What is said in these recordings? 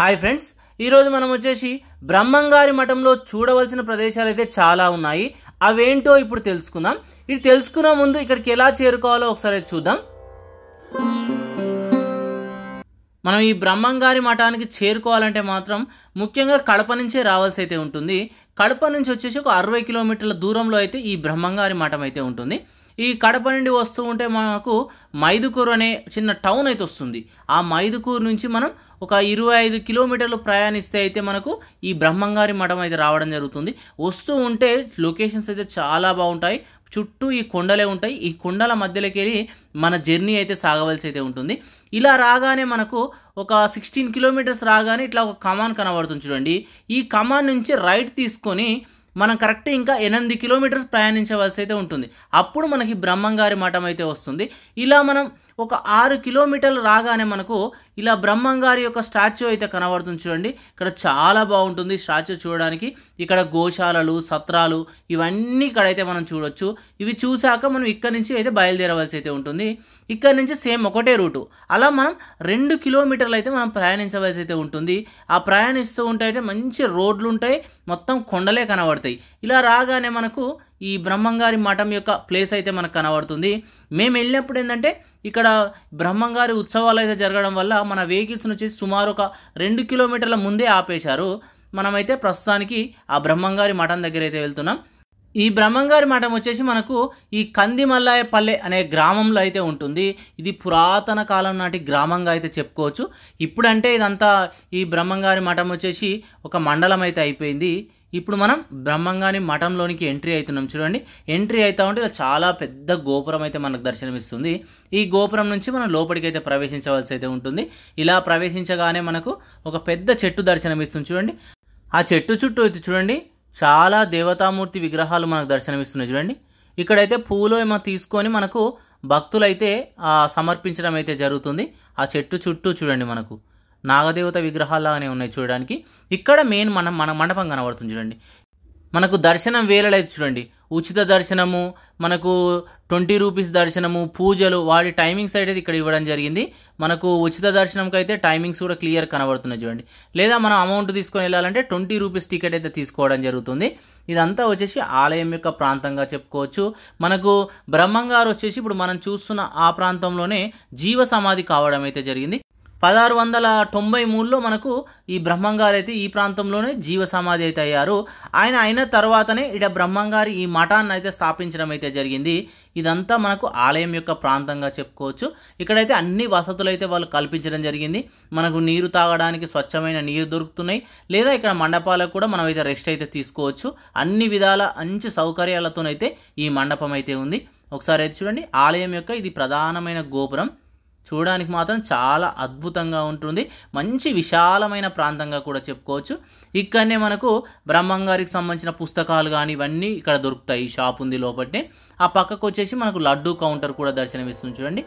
hi friends ఈరోజు మనం వచ్చేసి బ్రహ్మంగారి మఠంలో చూడవలసిన ప్రదేశాలు అయితే చాలా ఉన్నాయి అవేంటో ఇప్పుడు తెలుసుకుందాం ఇది తెలుసుకున్న ముందు ఇక్కడికి ఎలా చేరుకోవాలో ఒకసారి చూద్దాం మనం ఈ బ్రహ్మంగారి మఠానికి చేరుకోవాలంటే మాత్రం ముఖ్యంగా కడప నుంచే రావాల్సి అయితే ఉంటుంది కడప నుంచి వచ్చేసి ఒక అరవై కిలోమీటర్ల దూరంలో అయితే ఈ బ్రహ్మంగారి మఠం అయితే ఉంటుంది ఈ కడప నుండి వస్తూ ఉంటే మనకు మైదుకూరు అనే చిన్న టౌన్ అయితే వస్తుంది ఆ మైదుకూరు నుంచి మనం ఒక ఇరవై ఐదు కిలోమీటర్లు ప్రయాణిస్తే అయితే మనకు ఈ బ్రహ్మంగారి మఠం అయితే రావడం జరుగుతుంది వస్తూ ఉంటే లొకేషన్స్ అయితే చాలా బాగుంటాయి చుట్టూ ఈ కొండలే ఉంటాయి ఈ కొండల మధ్యలోకి వెళ్ళి మన జర్నీ అయితే సాగవలసి అయితే ఉంటుంది ఇలా రాగానే మనకు ఒక సిక్స్టీన్ కిలోమీటర్స్ రాగానే ఇట్లా ఒక కమాన్ కనబడుతుంది చూడండి ఈ కమాన్ నుంచి రైట్ తీసుకొని మనం కరెక్ట్ ఇంకా ఎనిమిది కిలోమీటర్స్ ప్రయాణించవలసి అయితే ఉంటుంది అప్పుడు మనకి బ్రహ్మంగారి మఠం అయితే వస్తుంది ఇలా మనం ఒక ఆరు కిలోమీటర్లు రాగానే మనకు ఇలా బ్రహ్మంగారి యొక్క స్టాచ్యూ అయితే కనబడుతుంది చూడండి ఇక్కడ చాలా బాగుంటుంది స్టాచ్యూ చూడడానికి ఇక్కడ గోశాలలు సత్రాలు ఇవన్నీ ఇక్కడైతే మనం చూడొచ్చు ఇవి చూశాక మనం ఇక్కడ నుంచి అయితే బయలుదేరవలసి అయితే ఉంటుంది ఇక్కడ నుంచి సేమ్ ఒకటే రూటు అలా మనం రెండు కిలోమీటర్లు అయితే మనం ప్రయాణించవలసి అయితే ఉంటుంది ఆ ప్రయాణిస్తూ ఉంటే అయితే మంచి రోడ్లు ఉంటాయి మొత్తం కొండలే కనబడతాయి ఇలా రాగానే మనకు ఈ బ్రహ్మంగారి మఠం యొక్క ప్లేస్ అయితే మనకు కనబడుతుంది మేము వెళ్ళినప్పుడు ఏంటంటే ఇక్కడ బ్రహ్మంగారి ఉత్సవాలు అయితే జరగడం వల్ల మన వెహికల్స్ని నుంచి సుమారు ఒక రెండు కిలోమీటర్ల ముందే ఆపేశారు మనమైతే ప్రస్తుతానికి ఆ బ్రహ్మంగారి మఠం దగ్గర అయితే వెళ్తున్నాం ఈ బ్రహ్మంగారి మఠం వచ్చేసి మనకు ఈ కందిమల్లాయ పల్లె అనే గ్రామంలో అయితే ఉంటుంది ఇది పురాతన కాలం నాటి గ్రామంగా అయితే చెప్పుకోవచ్చు ఇప్పుడంటే ఇదంతా ఈ బ్రహ్మంగారి మఠం వచ్చేసి ఒక మండలం అయితే అయిపోయింది ఇప్పుడు మనం బ్రహ్మంగాని మఠంలోనికి ఎంట్రీ అవుతున్నాం చూడండి ఎంట్రీ అవుతా ఉంటే చాలా పెద్ద గోపురం అయితే మనకు దర్శనమిస్తుంది ఈ గోపురం నుంచి మనం లోపలికి అయితే ప్రవేశించవలసి అయితే ఉంటుంది ఇలా ప్రవేశించగానే మనకు ఒక పెద్ద చెట్టు దర్శనమిస్తుంది చూడండి ఆ చెట్టు చుట్టూ అయితే చూడండి చాలా దేవతామూర్తి విగ్రహాలు మనకు దర్శనమిస్తున్నాయి చూడండి ఇక్కడైతే పూలు ఏమో తీసుకొని మనకు భక్తులైతే సమర్పించడం అయితే జరుగుతుంది ఆ చెట్టు చుట్టూ చూడండి మనకు నాగదేవత విగ్రహాలాగానే ఉన్నాయి చూడడానికి ఇక్కడ మెయిన్ మనం మన మండపం కనబడుతుంది చూడండి మనకు దర్శనం వేలలేదు చూడండి ఉచిత దర్శనము మనకు ట్వంటీ రూపీస్ దర్శనము పూజలు వాటి టైమింగ్స్ అయితే ఇక్కడ ఇవ్వడం జరిగింది మనకు ఉచిత దర్శనంకి అయితే టైమింగ్స్ కూడా క్లియర్ కనబడుతున్నాయి చూడండి లేదా మనం అమౌంట్ తీసుకొని వెళ్ళాలంటే ట్వంటీ రూపీస్ టికెట్ అయితే తీసుకోవడం జరుగుతుంది ఇదంతా వచ్చేసి ఆలయం యొక్క ప్రాంతంగా చెప్పుకోవచ్చు మనకు బ్రహ్మంగారు వచ్చేసి ఇప్పుడు మనం చూస్తున్న ఆ ప్రాంతంలోనే జీవ సమాధి కావడం అయితే జరిగింది పదహారు వందల తొంభై మూడులో మనకు ఈ బ్రహ్మంగారు అయితే ఈ ప్రాంతంలోనే జీవ సమాధి అయితే అయ్యారు ఆయన అయిన తర్వాతనే ఇట బ్రహ్మంగారి ఈ మఠాన్ని అయితే స్థాపించడం అయితే జరిగింది ఇదంతా మనకు ఆలయం యొక్క ప్రాంతంగా చెప్పుకోవచ్చు ఇక్కడైతే అన్ని వసతులు అయితే వాళ్ళు కల్పించడం జరిగింది మనకు నీరు తాగడానికి స్వచ్ఛమైన నీరు దొరుకుతున్నాయి లేదా ఇక్కడ మండపాలకు కూడా మనం అయితే రెస్ట్ అయితే తీసుకోవచ్చు అన్ని విధాల మంచి సౌకర్యాలతోనైతే ఈ మండపం అయితే ఉంది ఒకసారి అయితే చూడండి ఆలయం యొక్క ఇది ప్రధానమైన గోపురం చూడడానికి మాత్రం చాలా అద్భుతంగా ఉంటుంది మంచి విశాలమైన ప్రాంతంగా కూడా చెప్పుకోవచ్చు ఇక్కడనే మనకు బ్రహ్మంగారికి సంబంధించిన పుస్తకాలు కానీ ఇవన్నీ ఇక్కడ దొరుకుతాయి షాప్ ఉంది లోపటే ఆ పక్కకు వచ్చేసి మనకు లడ్డూ కౌంటర్ కూడా దర్శనమిస్తుంది చూడండి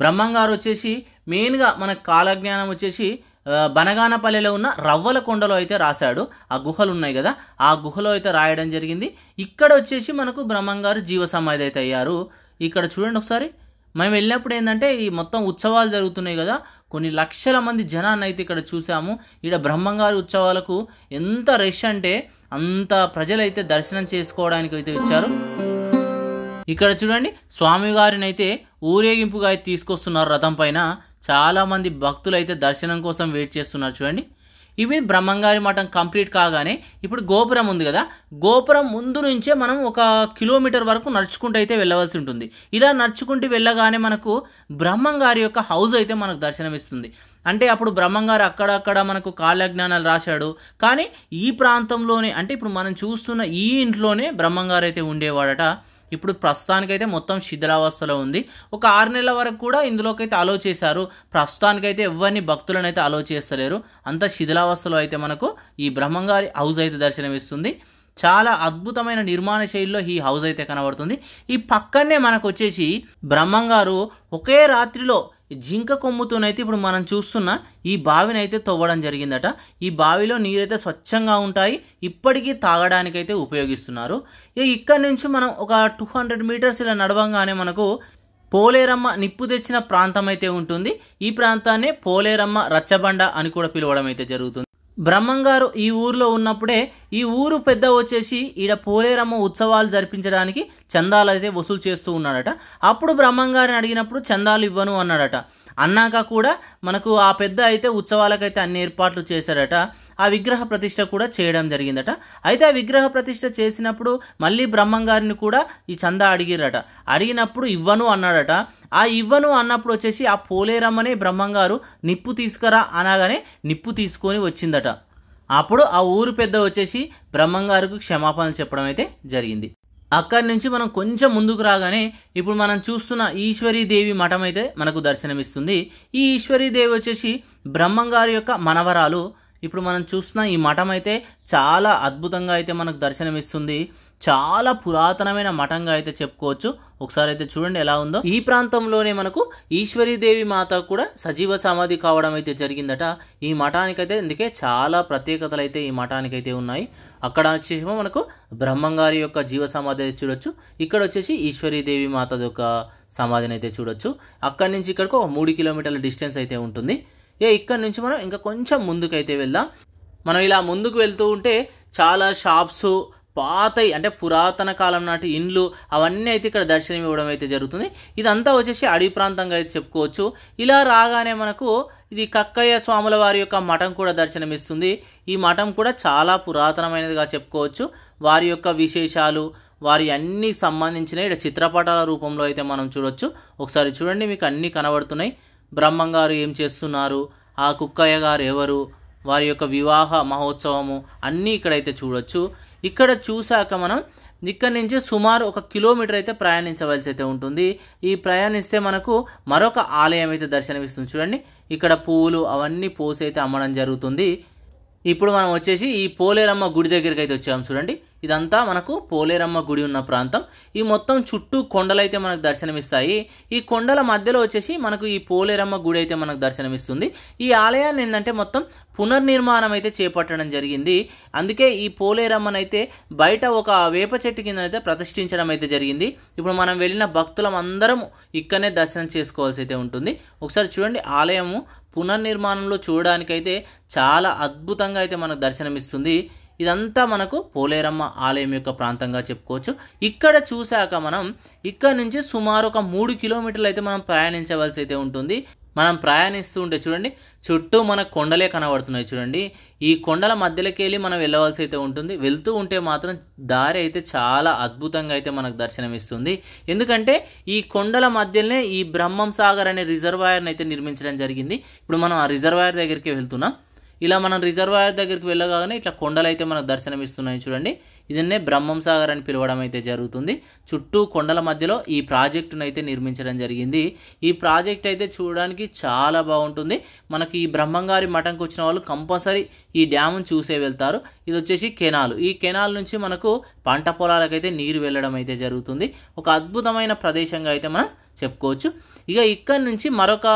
బ్రహ్మంగారు వచ్చేసి మెయిన్గా మనకు కాలజ్ఞానం వచ్చేసి బనగానపల్లెలో ఉన్న రవ్వల కొండలో అయితే రాశాడు ఆ గుహలు ఉన్నాయి కదా ఆ గుహలో అయితే రాయడం జరిగింది ఇక్కడ వచ్చేసి మనకు బ్రహ్మంగారు జీవ సమాధి అయితే అయ్యారు ఇక్కడ చూడండి ఒకసారి మేము వెళ్ళినప్పుడు ఏంటంటే ఈ మొత్తం ఉత్సవాలు జరుగుతున్నాయి కదా కొన్ని లక్షల మంది జనాన్ని అయితే ఇక్కడ చూసాము ఇక్కడ బ్రహ్మంగారి ఉత్సవాలకు ఎంత రష్ అంటే అంత ప్రజలైతే దర్శనం చేసుకోవడానికి అయితే వచ్చారు ఇక్కడ చూడండి స్వామివారిని అయితే ఊరేగింపుగా అయితే తీసుకొస్తున్నారు రథం పైన చాలామంది భక్తులు అయితే దర్శనం కోసం వెయిట్ చేస్తున్నారు చూడండి ఇవి బ్రహ్మంగారి మఠం కంప్లీట్ కాగానే ఇప్పుడు గోపురం ఉంది కదా గోపురం ముందు నుంచే మనం ఒక కిలోమీటర్ వరకు నడుచుకుంటూ అయితే వెళ్ళవలసి ఉంటుంది ఇలా నడుచుకుంటూ వెళ్ళగానే మనకు బ్రహ్మంగారి యొక్క హౌస్ అయితే మనకు దర్శనమిస్తుంది అంటే అప్పుడు బ్రహ్మంగారు అక్కడక్కడ మనకు కాలజ్ఞానాలు రాశాడు కానీ ఈ ప్రాంతంలోనే అంటే ఇప్పుడు మనం చూస్తున్న ఈ ఇంట్లోనే బ్రహ్మంగారు అయితే ఉండేవాడట ఇప్పుడు ప్రస్తుతానికైతే మొత్తం శిథిలావస్థలో ఉంది ఒక ఆరు నెలల వరకు కూడా ఇందులోకైతే అలో చేశారు ప్రస్తుతానికైతే ఎవరిని భక్తులను అయితే అలో చేస్తలేరు అంత శిథిలావస్థలో అయితే మనకు ఈ బ్రహ్మంగారి హౌస్ అయితే దర్శనమిస్తుంది చాలా అద్భుతమైన నిర్మాణ శైలిలో ఈ హౌస్ అయితే కనబడుతుంది ఈ పక్కనే మనకు వచ్చేసి బ్రహ్మంగారు ఒకే రాత్రిలో జింక కొమ్ముతోనైతే ఇప్పుడు మనం చూస్తున్న ఈ బావిని అయితే తవ్వడం జరిగిందట ఈ బావిలో నీరైతే స్వచ్ఛంగా ఉంటాయి ఇప్పటికీ తాగడానికైతే ఉపయోగిస్తున్నారు ఇక ఇక్కడ నుంచి మనం ఒక టూ హండ్రెడ్ మీటర్స్ ఇలా నడవంగానే మనకు పోలేరమ్మ నిప్పు తెచ్చిన ప్రాంతం అయితే ఉంటుంది ఈ ప్రాంతాన్ని పోలేరమ్మ రచ్చబండ అని కూడా పిలవడం అయితే జరుగుతుంది బ్రహ్మంగారు ఈ ఊరిలో ఉన్నప్పుడే ఈ ఊరు పెద్ద వచ్చేసి ఈడ పోలేరమ్మ ఉత్సవాలు జరిపించడానికి చందాలు అయితే వసూలు చేస్తూ ఉన్నాడట అప్పుడు బ్రహ్మంగారిని అడిగినప్పుడు చందాలు ఇవ్వను అన్నాడట అన్నాక కూడా మనకు ఆ పెద్ద అయితే ఉత్సవాలకైతే అన్ని ఏర్పాట్లు చేశాడట ఆ విగ్రహ ప్రతిష్ట కూడా చేయడం జరిగిందట అయితే ఆ విగ్రహ ప్రతిష్ట చేసినప్పుడు మళ్ళీ బ్రహ్మంగారిని కూడా ఈ చందా అడిగిరట అడిగినప్పుడు ఇవ్వను అన్నాడట ఆ ఇవ్వను అన్నప్పుడు వచ్చేసి ఆ పోలేరమ్మనే బ్రహ్మంగారు నిప్పు తీసుకురా అనగానే నిప్పు తీసుకొని వచ్చిందట అప్పుడు ఆ ఊరు పెద్ద వచ్చేసి బ్రహ్మంగారికి క్షమాపణ చెప్పడం అయితే జరిగింది అక్కడి నుంచి మనం కొంచెం ముందుకు రాగానే ఇప్పుడు మనం చూస్తున్న ఈశ్వరీదేవి మఠం అయితే మనకు దర్శనమిస్తుంది ఈ ఈశ్వరీదేవి వచ్చేసి బ్రహ్మంగారి యొక్క మనవరాలు ఇప్పుడు మనం చూస్తున్న ఈ మఠం అయితే చాలా అద్భుతంగా అయితే మనకు దర్శనమిస్తుంది చాలా పురాతనమైన మఠంగా అయితే చెప్పుకోవచ్చు ఒకసారి అయితే చూడండి ఎలా ఉందో ఈ ప్రాంతంలోనే మనకు ఈశ్వరీదేవి మాత కూడా సజీవ సమాధి కావడం అయితే జరిగిందట ఈ మఠానికైతే అందుకే చాలా ప్రత్యేకతలు అయితే ఈ మఠానికైతే ఉన్నాయి అక్కడ వచ్చేసి మనకు బ్రహ్మంగారి యొక్క జీవ సమాధి అయితే చూడొచ్చు ఇక్కడ వచ్చేసి ఈశ్వరీదేవి మాత యొక్క సమాధిని అయితే చూడొచ్చు అక్కడి నుంచి ఇక్కడికి ఒక మూడు కిలోమీటర్ల డిస్టెన్స్ అయితే ఉంటుంది ఏ ఇక్కడ నుంచి మనం ఇంకా కొంచెం ముందుకైతే వెళ్దాం మనం ఇలా ముందుకు వెళ్తూ ఉంటే చాలా షాప్స్ పాత అంటే పురాతన కాలం నాటి ఇండ్లు అవన్నీ అయితే ఇక్కడ దర్శనం ఇవ్వడం అయితే జరుగుతుంది ఇదంతా వచ్చేసి అడవి ప్రాంతంగా అయితే చెప్పుకోవచ్చు ఇలా రాగానే మనకు ఇది కక్కయ్య స్వాముల వారి యొక్క మఠం కూడా దర్శనమిస్తుంది ఈ మఠం కూడా చాలా పురాతనమైనదిగా చెప్పుకోవచ్చు వారి యొక్క విశేషాలు వారి అన్ని సంబంధించిన ఇక్కడ చిత్రపటాల రూపంలో అయితే మనం చూడవచ్చు ఒకసారి చూడండి మీకు అన్నీ కనబడుతున్నాయి బ్రహ్మంగారు ఏం చేస్తున్నారు ఆ కుక్కయ్య గారు ఎవరు వారి యొక్క వివాహ మహోత్సవము అన్నీ ఇక్కడైతే చూడొచ్చు ఇక్కడ చూశాక మనం ఇక్కడి నుంచి సుమారు ఒక కిలోమీటర్ అయితే ప్రయాణించవలసి అయితే ఉంటుంది ఈ ప్రయాణిస్తే మనకు మరొక ఆలయం అయితే దర్శనమిస్తుంది చూడండి ఇక్కడ పువ్వులు అవన్నీ పోసి అయితే అమ్మడం జరుగుతుంది ఇప్పుడు మనం వచ్చేసి ఈ పోలేరమ్మ గుడి దగ్గరికి అయితే వచ్చాము చూడండి ఇదంతా మనకు పోలేరమ్మ గుడి ఉన్న ప్రాంతం ఈ మొత్తం చుట్టూ కొండలైతే మనకు దర్శనమిస్తాయి ఈ కొండల మధ్యలో వచ్చేసి మనకు ఈ పోలేరమ్మ గుడి అయితే మనకు దర్శనమిస్తుంది ఈ ఆలయాన్ని ఏంటంటే మొత్తం పునర్నిర్మాణం అయితే చేపట్టడం జరిగింది అందుకే ఈ పోలేరమ్మనైతే బయట ఒక వేప చెట్టు కింద అయితే ప్రతిష్ఠించడం అయితే జరిగింది ఇప్పుడు మనం వెళ్ళిన భక్తులం అందరం ఇక్కడనే దర్శనం చేసుకోవాల్సి అయితే ఉంటుంది ఒకసారి చూడండి ఆలయము పునర్నిర్మాణంలో చూడడానికైతే చాలా అద్భుతంగా అయితే మనకు దర్శనమిస్తుంది ఇదంతా మనకు పోలేరమ్మ ఆలయం యొక్క ప్రాంతంగా చెప్పుకోవచ్చు ఇక్కడ చూశాక మనం ఇక్కడ నుంచి సుమారు ఒక మూడు కిలోమీటర్లు అయితే మనం ప్రయాణించవలసి అయితే ఉంటుంది మనం ప్రయాణిస్తూ ఉంటే చూడండి చుట్టూ మన కొండలే కనబడుతున్నాయి చూడండి ఈ కొండల మధ్యలోకి వెళ్ళి మనం వెళ్ళవలసి అయితే ఉంటుంది వెళ్తూ ఉంటే మాత్రం దారి అయితే చాలా అద్భుతంగా అయితే మనకు దర్శనమిస్తుంది ఎందుకంటే ఈ కొండల మధ్యలోనే ఈ బ్రహ్మం సాగర్ అనే రిజర్వాయర్ని అయితే నిర్మించడం జరిగింది ఇప్పుడు మనం ఆ రిజర్వాయర్ దగ్గరికి వెళ్తున్నాం ఇలా మనం రిజర్వాయర్ దగ్గరికి వెళ్ళగానే ఇట్లా కొండలు అయితే మనకు దర్శనమిస్తున్నాయి చూడండి ఇదన్నే బ్రహ్మం సాగర్ అని పిలవడం అయితే జరుగుతుంది చుట్టూ కొండల మధ్యలో ఈ ప్రాజెక్టును అయితే నిర్మించడం జరిగింది ఈ ప్రాజెక్ట్ అయితే చూడడానికి చాలా బాగుంటుంది మనకి ఈ బ్రహ్మంగారి మఠంకి వచ్చిన వాళ్ళు కంపల్సరీ ఈ డ్యామ్ను చూసే వెళ్తారు ఇది వచ్చేసి కెనాల్ ఈ కెనాల్ నుంచి మనకు పంట పొలాలకైతే నీరు వెళ్ళడం అయితే జరుగుతుంది ఒక అద్భుతమైన ప్రదేశంగా అయితే మనం చెప్పుకోవచ్చు ఇక ఇక్కడ నుంచి మరొక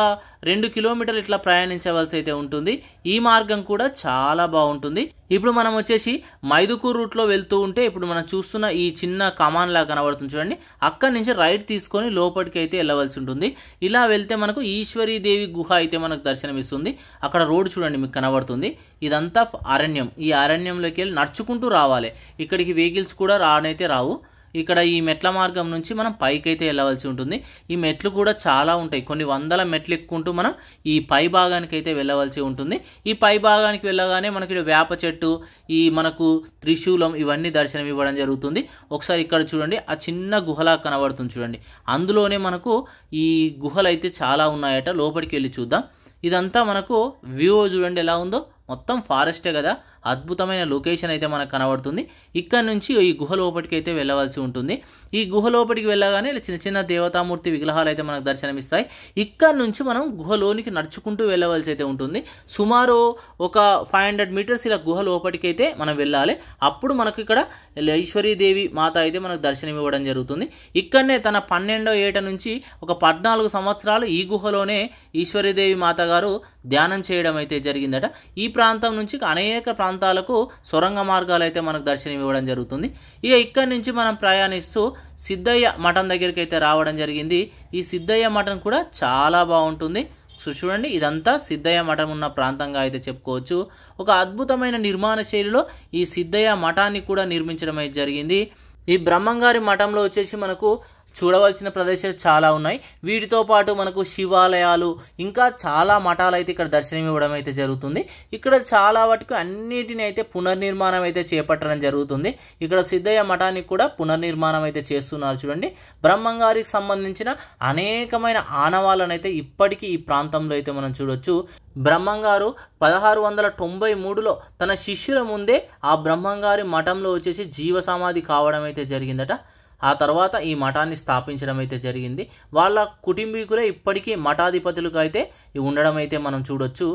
రెండు కిలోమీటర్లు ఇట్లా ప్రయాణించవలసి అయితే ఉంటుంది ఈ మార్గం కూడా చాలా బాగుంటుంది ఇప్పుడు మనం వచ్చేసి మైదుకూరు రూట్లో వెళ్తూ ఉంటే ఇప్పుడు మనం చూస్తున్న ఈ చిన్న కమాన్ లా కనబడుతుంది చూడండి అక్కడి నుంచి రైట్ తీసుకొని లోపలికి అయితే వెళ్ళవలసి ఉంటుంది ఇలా వెళ్తే మనకు ఈశ్వరీదేవి గుహ అయితే మనకు దర్శనమిస్తుంది అక్కడ రోడ్డు చూడండి మీకు కనబడుతుంది ఇదంతా అరణ్యం ఈ అరణ్యంలోకి వెళ్ళి నడుచుకుంటూ రావాలి ఇక్కడికి వెహికల్స్ కూడా రానైతే రావు ఇక్కడ ఈ మెట్ల మార్గం నుంచి మనం పైకైతే వెళ్ళవలసి ఉంటుంది ఈ మెట్లు కూడా చాలా ఉంటాయి కొన్ని వందల మెట్లు ఎక్కుంటూ మనం ఈ పై భాగానికి అయితే వెళ్ళవలసి ఉంటుంది ఈ పై భాగానికి వెళ్ళగానే మనకి వేప చెట్టు ఈ మనకు త్రిశూలం ఇవన్నీ దర్శనం ఇవ్వడం జరుగుతుంది ఒకసారి ఇక్కడ చూడండి ఆ చిన్న గుహలా కనబడుతుంది చూడండి అందులోనే మనకు ఈ గుహలు అయితే చాలా ఉన్నాయట లోపలికి వెళ్ళి చూద్దాం ఇదంతా మనకు వ్యూ చూడండి ఎలా ఉందో మొత్తం ఫారెస్టే కదా అద్భుతమైన లొకేషన్ అయితే మనకు కనబడుతుంది ఇక్కడ నుంచి ఈ గుహ లోపలికి అయితే వెళ్ళవలసి ఉంటుంది ఈ గుహ లోపలికి వెళ్ళగానే చిన్న చిన్న దేవతామూర్తి విగ్రహాలు అయితే మనకు దర్శనమిస్తాయి ఇక్కడ నుంచి మనం గుహలోనికి నడుచుకుంటూ వెళ్ళవలసి అయితే ఉంటుంది సుమారు ఒక ఫైవ్ హండ్రెడ్ మీటర్స్ ఇలా గుహ లోపలికి అయితే మనం వెళ్ళాలి అప్పుడు మనకు ఇక్కడ ఈశ్వరీదేవి మాత అయితే మనకు దర్శనం ఇవ్వడం జరుగుతుంది ఇక్కడనే తన పన్నెండో ఏట నుంచి ఒక పద్నాలుగు సంవత్సరాలు ఈ గుహలోనే ఈశ్వరీదేవి మాత గారు ధ్యానం చేయడం అయితే జరిగిందట ఈ ప్రాంతం నుంచి అనేక ప్రాంతాలు ప్రాంతాలకు సొరంగ మార్గాలు అయితే మనకు దర్శనం ఇవ్వడం జరుగుతుంది ఇక ఇక్కడి నుంచి మనం ప్రయాణిస్తూ సిద్ధయ్య మఠం దగ్గరికి అయితే రావడం జరిగింది ఈ సిద్ధయ్య మఠం కూడా చాలా బాగుంటుంది సో చూడండి ఇదంతా సిద్ధయ్య మఠం ఉన్న ప్రాంతంగా అయితే చెప్పుకోవచ్చు ఒక అద్భుతమైన నిర్మాణ శైలిలో ఈ సిద్ధయ్య మఠాన్ని కూడా నిర్మించడం అయితే జరిగింది ఈ బ్రహ్మంగారి మఠంలో వచ్చేసి మనకు చూడవలసిన ప్రదేశాలు చాలా ఉన్నాయి వీటితో పాటు మనకు శివాలయాలు ఇంకా చాలా మఠాలు అయితే ఇక్కడ దర్శనం ఇవ్వడం అయితే జరుగుతుంది ఇక్కడ చాలా వాటికి అన్నిటిని అయితే పునర్నిర్మాణం అయితే చేపట్టడం జరుగుతుంది ఇక్కడ సిద్ధయ్య మఠానికి కూడా పునర్నిర్మాణం అయితే చేస్తున్నారు చూడండి బ్రహ్మంగారికి సంబంధించిన అనేకమైన ఆనవాళ్ళను అయితే ఇప్పటికీ ఈ ప్రాంతంలో అయితే మనం చూడొచ్చు బ్రహ్మంగారు పదహారు వందల తొంభై మూడులో తన శిష్యుల ముందే ఆ బ్రహ్మంగారి మఠంలో వచ్చేసి జీవ సమాధి కావడం అయితే జరిగిందట ఆ తర్వాత ఈ మఠాన్ని స్థాపించడం అయితే జరిగింది వాళ్ళ కుటుంబీకులే ఇప్పటికీ మఠాధిపతులుగా అయితే ఉండడం అయితే మనం చూడొచ్చు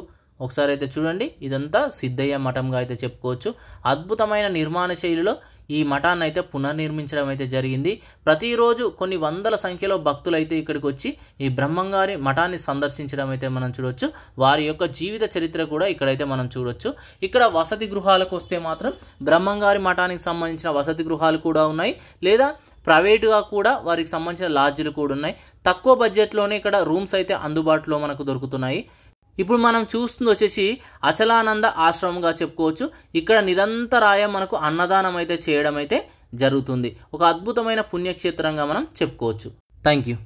ఒకసారి అయితే చూడండి ఇదంతా సిద్ధయ్య మఠంగా అయితే చెప్పుకోవచ్చు అద్భుతమైన నిర్మాణ శైలిలో ఈ మఠాన్ని అయితే పునర్నిర్మించడం అయితే జరిగింది ప్రతిరోజు కొన్ని వందల సంఖ్యలో భక్తులు అయితే ఇక్కడికి వచ్చి ఈ బ్రహ్మంగారి మఠాన్ని సందర్శించడం అయితే మనం చూడవచ్చు వారి యొక్క జీవిత చరిత్ర కూడా ఇక్కడైతే మనం చూడవచ్చు ఇక్కడ వసతి గృహాలకు వస్తే మాత్రం బ్రహ్మంగారి మఠానికి సంబంధించిన వసతి గృహాలు కూడా ఉన్నాయి లేదా ప్రైవేటుగా కూడా వారికి సంబంధించిన లాడ్జ్లు కూడా ఉన్నాయి తక్కువ బడ్జెట్లోనే ఇక్కడ రూమ్స్ అయితే అందుబాటులో మనకు దొరుకుతున్నాయి ఇప్పుడు మనం చూస్తుంది వచ్చేసి అచలానంద ఆశ్రమంగా చెప్పుకోవచ్చు ఇక్కడ నిరంతరాయం మనకు అన్నదానం అయితే చేయడం అయితే జరుగుతుంది ఒక అద్భుతమైన పుణ్యక్షేత్రంగా మనం చెప్పుకోవచ్చు థ్యాంక్ యూ